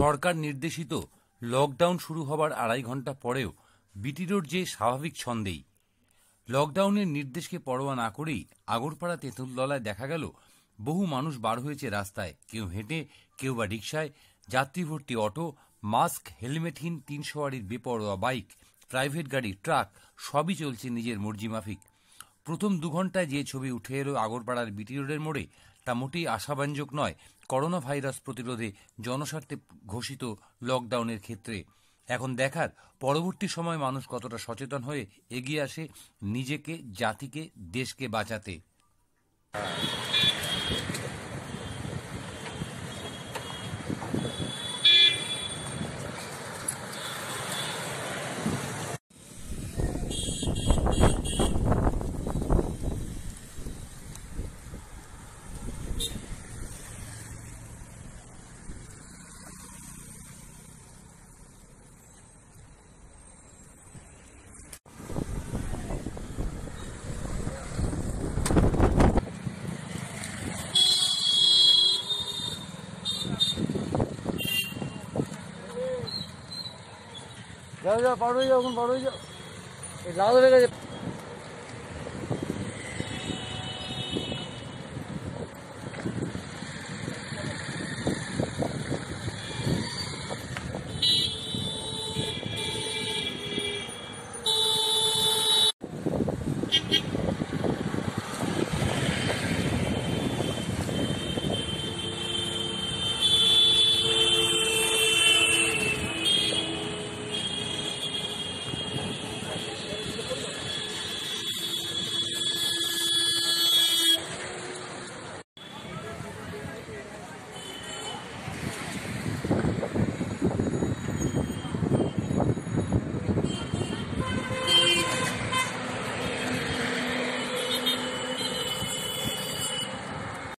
সরকার নির্দেশিত লকডাউন শুরু হবার আড়াই ঘন্টা পরেও বিটি রোড যে স্বাভাবিক ছন্দেই লকডাউনের নির্দেশকে পরোয়া না করেই আগরপাড়া তেঁতুলতলায় দেখা গেল বহু মানুষ বার হয়েছে রাস্তায় কেউ হেঁটে কেউ বা রিকশায় যাত্রী ভর্তি অটো মাস্ক হেলমেটহীন তিন সওয়ারির বেপরোয়া বাইক প্রাইভেট গাড়ি ট্রাক সবই চলছে নিজের মর্জি মাফিক প্রথম দু ঘন্টায় যে ছবি উঠে এলো আগরপাড়ার বিটি রোডের মোড়ে তা মোটেই আশাব্যঞ্জক নয় করোনা ভাইরাস প্রতিরোধে জনস্বার্থে ঘোষিত লকডাউনের ক্ষেত্রে এখন দেখার পরবর্তী সময় মানুষ কতটা সচেতন হয়ে এগিয়ে আসে নিজেকে জাতিকে দেশকে বাঁচাতে যাও যাও পার হয়ে যাও এখন পার হয়ে যাও এই লাল হয়ে গেছে